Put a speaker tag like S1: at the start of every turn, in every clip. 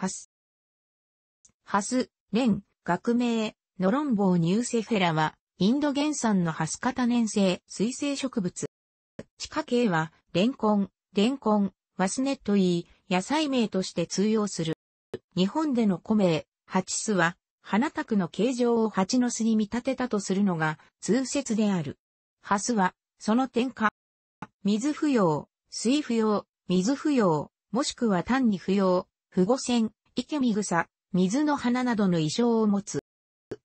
S1: ハス。ハス、レン、学名、ノロンボーニューセフェラは、インド原産のハス型年生水生植物。地下系は、レンコン、レンコン、ワスネットイー、野菜名として通用する。日本での古名、ハチスは、花卓の形状を蜂の巣に見立てたとするのが通説である。ハスは、その点火。水不要、水不要、水不要、もしくは単に不要、父母線、池見草、水の花などの異常を持つ。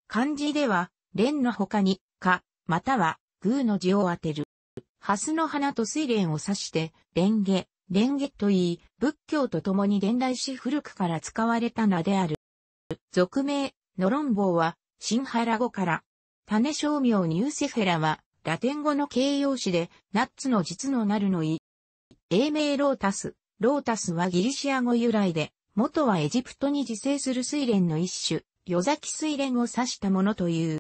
S1: 漢字では、蓮の他に、か、または、偶の字を当てる。蓮の花と水蓮を指して、蓮華、蓮華と言い、仏教と共に伝来し古くから使われた名である。俗名、ノロンボウは、新原語から。種商名ニューセフェラは、ラテン語の形容詞で、ナッツの実のなるの意。英名ロータス、ロータスはギリシア語由来で、元はエジプトに自生する水蓮の一種、夜咲水蓮を指したものという。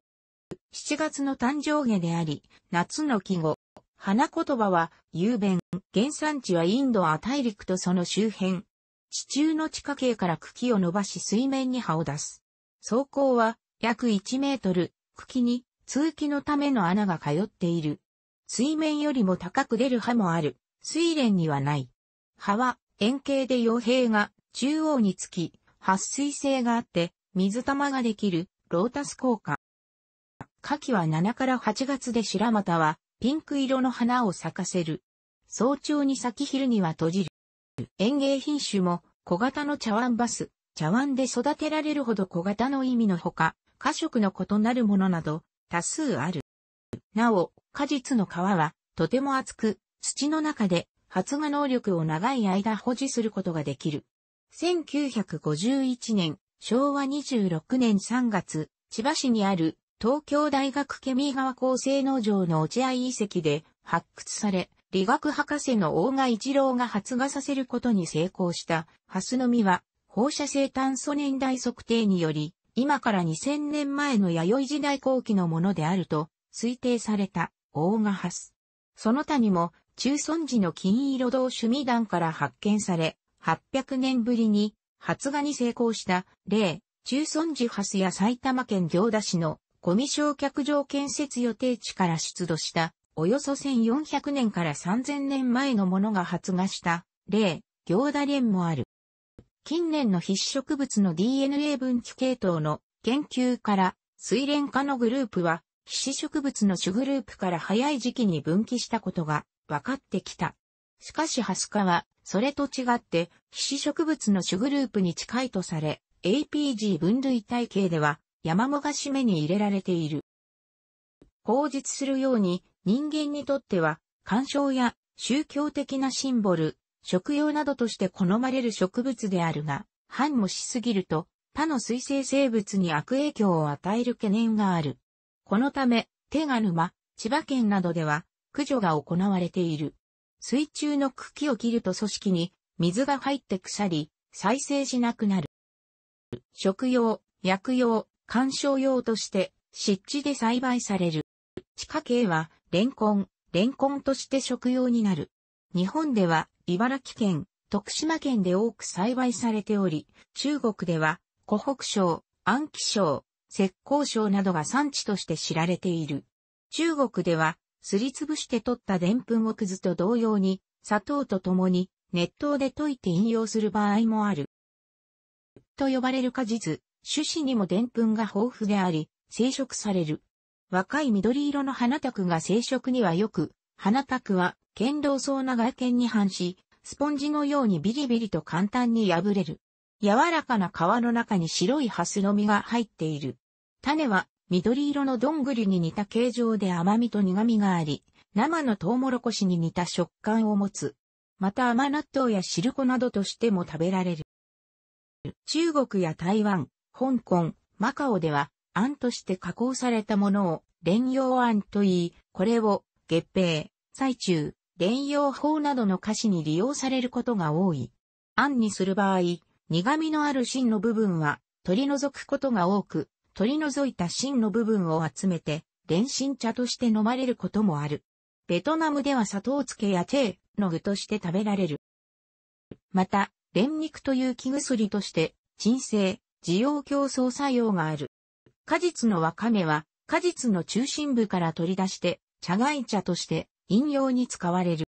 S1: 7月の誕生下であり、夏の季語。花言葉は、雄弁。原産地はインドア大陸とその周辺。地中の地下茎から茎を伸ばし水面に葉を出す。走行は、約1メートル。茎に、通気のための穴が通っている。水面よりも高く出る葉もある。水蓮にはない。葉は円形で傭兵が中央につき、撥水性があって、水玉ができるロータス効果。夏季は7から8月で白股はピンク色の花を咲かせる。早朝に咲き昼には閉じる。園芸品種も小型の茶碗バス、茶碗で育てられるほど小型の意味のほか、花色の異なるものなど多数ある。なお、果実の皮はとても厚く、土の中で発芽能力を長い間保持することができる。1951年、昭和26年3月、千葉市にある東京大学ケミー川厚生農場の落合遺跡で発掘され、理学博士の大賀一郎が発芽させることに成功したハスの実は放射性炭素年代測定により、今から2000年前の弥生時代後期のものであると推定された大賀ハス。その他にも中村寺の金色堂趣味団から発見され、800年ぶりに発芽に成功した例、中村寺ハスや埼玉県行田市のゴミ焼却場建設予定地から出土したおよそ1400年から3000年前のものが発芽した例、行田蓮もある。近年の必植物の DNA 分岐系統の研究から水蓮科のグループは、必死植物の種グループから早い時期に分岐したことが分かってきた。しかしハスカは、それと違って、皮脂植物の種グループに近いとされ、APG 分類体系では、山もが締めに入れられている。口述するように、人間にとっては、干渉や宗教的なシンボル、食用などとして好まれる植物であるが、反もしすぎると、他の水生生物に悪影響を与える懸念がある。このため、手賀沼、千葉県などでは、駆除が行われている。水中の茎を切ると組織に水が入って腐り、再生しなくなる。食用、薬用、観賞用として湿地で栽培される。地下茎はレンコン、レンコンとして食用になる。日本では茨城県、徳島県で多く栽培されており、中国では湖北省、安徽省、浙江省などが産地として知られている。中国ではすりつぶして取ったでんぷんをくずと同様に、砂糖と共に熱湯で溶いて飲用する場合もある。と呼ばれる果実、種子にもでんぷんが豊富であり、生殖される。若い緑色の花卓が生殖にはよく、花卓は、剣道層な外見に反し、スポンジのようにビリビリと簡単に破れる。柔らかな皮の中に白いハスの実が入っている。種は緑色のどんぐりに似た形状で甘みと苦味があり、生のトウモロコシに似た食感を持つ。また甘納豆や汁粉などとしても食べられる。中国や台湾、香港、マカオでは、あんとして加工されたものを、連用あんと言い、これを、月餅、最中、連用法などの菓子に利用されることが多い。あんにする場合、苦味のある芯の部分は取り除くことが多く、取り除いた芯の部分を集めて、連心茶として飲まれることもある。ベトナムでは砂糖漬けやチェーの具として食べられる。また、連肉という木薬として、鎮静、需要競争作用がある。果実のわかめは、果実の中心部から取り出して、茶外茶として飲用に使われる。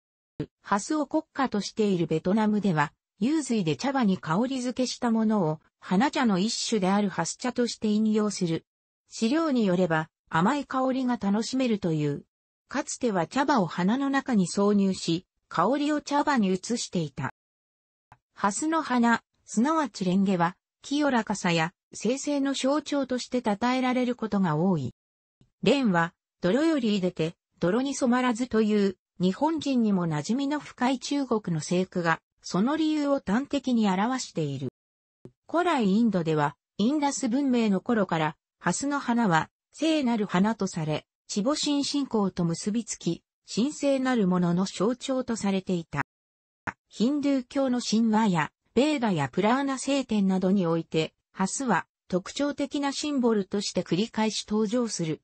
S1: ハスを国家としているベトナムでは、融水で茶葉に香り付けしたものを花茶の一種であるハス茶として引用する。資料によれば、甘い香りが楽しめるという。かつては茶葉を花の中に挿入し、香りを茶葉に移していた。ハスの花、すなわちレンゲは、清らかさや生成の象徴として称えられることが多い。レンは、泥より入れて、泥に染まらずという、日本人にも馴染みの深い中国の聖句が、その理由を端的に表している。古来インドでは、インダス文明の頃から、ハスの花は、聖なる花とされ、地母神信仰と結びつき、神聖なるものの象徴とされていた。ヒンドゥー教の神話や、ベーダやプラーナ聖典などにおいて、ハスは特徴的なシンボルとして繰り返し登場する。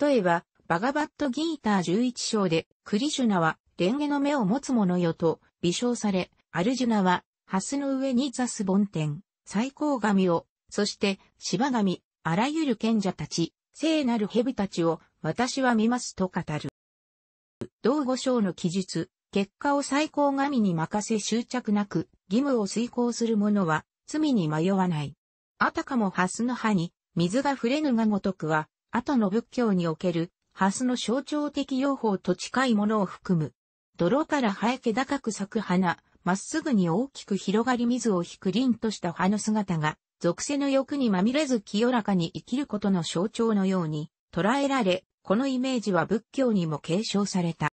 S1: 例えば、バガバットギーター11章で、クリジュナは、レンゲの目を持つ者よと、微笑され、アルジュナは、ハスの上に座す梵天。最高神を、そして芝神、あらゆる賢者たち、聖なる蛇たちを私は見ますと語る。道後章の記述、結果を最高神に任せ執着なく、義務を遂行する者は、罪に迷わない。あたかもハスの葉に、水が触れぬがごとくは、後の仏教における、ハスの象徴的用法と近いものを含む。泥から生え気高く咲く花、まっすぐに大きく広がり水を引く凛とした葉の姿が、属性の欲にまみれず清らかに生きることの象徴のように捉えられ、このイメージは仏教にも継承された。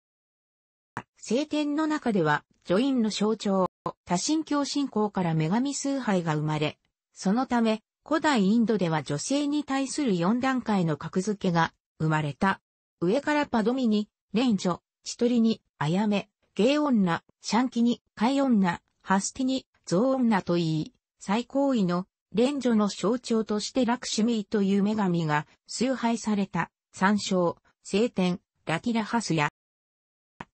S1: 聖典の中では、女院の象徴、多神教信仰から女神崇拝が生まれ、そのため、古代インドでは女性に対する四段階の格付けが生まれた。上からパドミに、蓮女、千鳥に、あやめ、芸女、シャンキに、海女、ハスティニ、ゾウ女と言い、最高位の連女の象徴としてラクシュミーという女神が崇拝された、参照、聖典、ラティラハスや、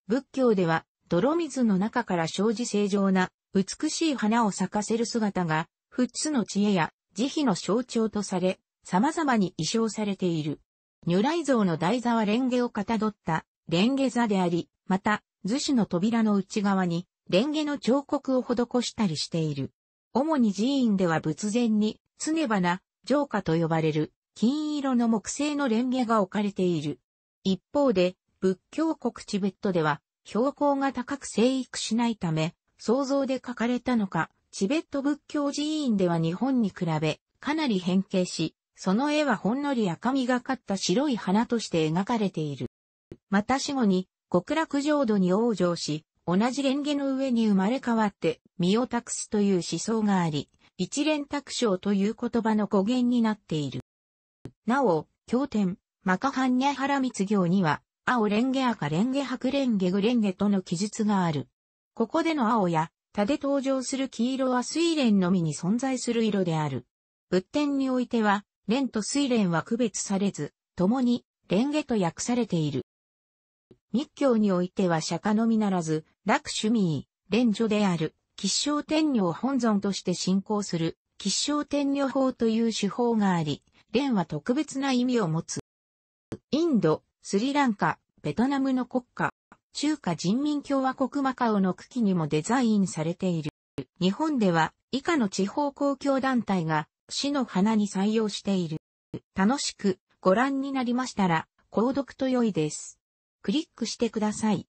S1: 仏教では泥水の中から生じ正常な美しい花を咲かせる姿が、つの知恵や慈悲の象徴とされ、様々に衣装されている。如来像の台座はレンゲをかたどったレンゲ座であり、また、図紙の扉の内側にレンゲの彫刻を施したりしている。主に寺院では仏前に、常花、浄化と呼ばれる、金色の木製のレンゲが置かれている。一方で、仏教国チベットでは、標高が高く生育しないため、想像で書かれたのか、チベット仏教寺院では日本に比べ、かなり変形し、その絵はほんのり赤みがかった白い花として描かれている。また死後に、極楽浄土に往生し、同じレンゲの上に生まれ変わって身を託すという思想があり、一連託生という言葉の語源になっている。なお、経典、マカハンニャハラ密行には、青レンゲ赤レンゲ白レンゲグレンゲとの記述がある。ここでの青や、他で登場する黄色は水蓮のみに存在する色である。仏典においては、蓮と水蓮は区別されず、共に、レンゲと訳されている。密教においては釈迦のみならず、楽趣味、連女である、吉祥天女を本尊として信仰する、吉祥天女法という手法があり、蓮は特別な意味を持つ。インド、スリランカ、ベトナムの国家、中華人民共和国マカオの区にもデザインされている。日本では以下の地方公共団体が市の花に採用している。楽しくご覧になりましたら、購読と良いです。クリックしてください。